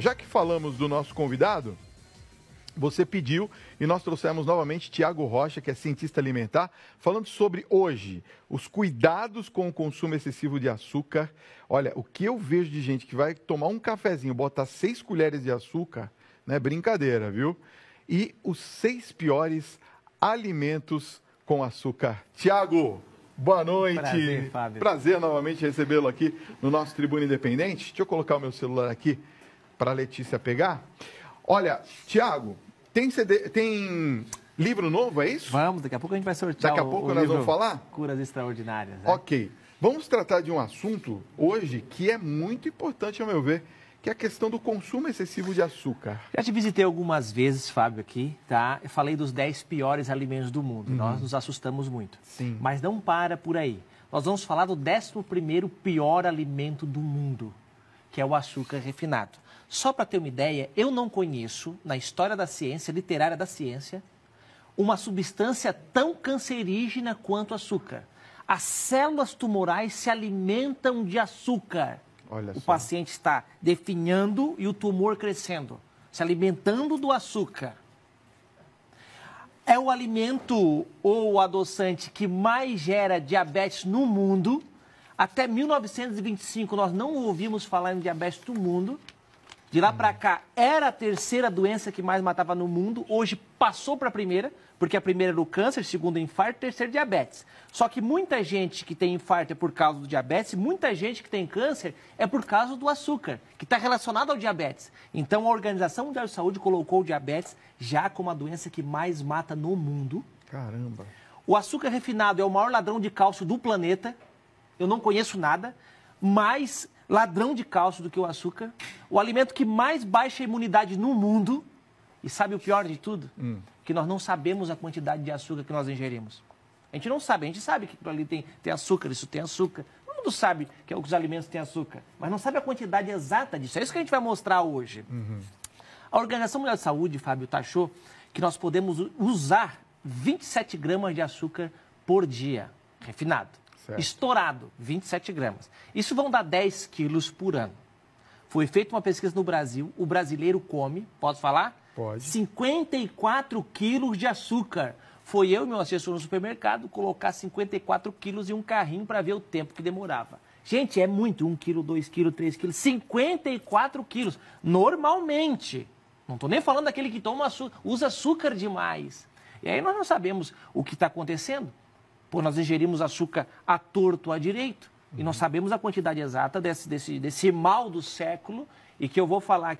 Já que falamos do nosso convidado, você pediu e nós trouxemos novamente Tiago Rocha, que é cientista alimentar, falando sobre hoje os cuidados com o consumo excessivo de açúcar. Olha, o que eu vejo de gente que vai tomar um cafezinho, botar seis colheres de açúcar, não é brincadeira, viu? E os seis piores alimentos com açúcar. Tiago, boa noite. Prazer, Fábio. Prazer novamente recebê-lo aqui no nosso Tribuna Independente. Deixa eu colocar o meu celular aqui para Letícia pegar. Olha, Tiago, tem CD, tem livro novo, é isso? Vamos, daqui a pouco a gente vai sortear. Daqui a pouco o, o nós vamos falar? Curas extraordinárias. Né? Ok. Vamos tratar de um assunto hoje que é muito importante, ao meu ver, que é a questão do consumo excessivo de açúcar. Já te visitei algumas vezes, Fábio, aqui, tá? Eu falei dos 10 piores alimentos do mundo. Uhum. Nós nos assustamos muito. Sim. Mas não para por aí. Nós vamos falar do 11 primeiro pior alimento do mundo que é o açúcar refinado. Só para ter uma ideia, eu não conheço, na história da ciência, literária da ciência, uma substância tão cancerígena quanto açúcar. As células tumorais se alimentam de açúcar. Olha o só. paciente está definhando e o tumor crescendo, se alimentando do açúcar. É o alimento ou adoçante que mais gera diabetes no mundo até 1925 nós não ouvimos falar em diabetes no mundo. De lá para cá era a terceira doença que mais matava no mundo. Hoje passou para a primeira, porque a primeira era o câncer, segundo infarto, terceiro diabetes. Só que muita gente que tem infarto é por causa do diabetes, muita gente que tem câncer é por causa do açúcar, que está relacionado ao diabetes. Então a Organização Mundial de Saúde colocou o diabetes já como a doença que mais mata no mundo. Caramba. O açúcar refinado é o maior ladrão de cálcio do planeta eu não conheço nada, mais ladrão de cálcio do que o açúcar, o alimento que mais baixa a imunidade no mundo, e sabe o pior de tudo? Hum. Que nós não sabemos a quantidade de açúcar que nós ingerimos. A gente não sabe, a gente sabe que ali tem, tem açúcar, isso tem açúcar. Todo mundo sabe que os alimentos têm açúcar, mas não sabe a quantidade exata disso. É isso que a gente vai mostrar hoje. Uhum. A Organização Mundial de Saúde, Fábio, taxou tá que nós podemos usar 27 gramas de açúcar por dia, refinado. Certo. Estourado, 27 gramas. Isso vão dar 10 quilos por ano. Foi feita uma pesquisa no Brasil, o brasileiro come, posso falar? Pode. 54 quilos de açúcar. Foi eu e meu assessor no supermercado colocar 54 quilos em um carrinho para ver o tempo que demorava. Gente, é muito. 1 quilo, 2 quilos, 3 quilos. 54 quilos. Normalmente. Não estou nem falando daquele que toma usa açúcar demais. E aí nós não sabemos o que está acontecendo. Pô, nós ingerimos açúcar à torto, à direito. Uhum. E nós uhum. sabemos a quantidade exata desse, desse, desse mal do século e que eu vou falar aqui.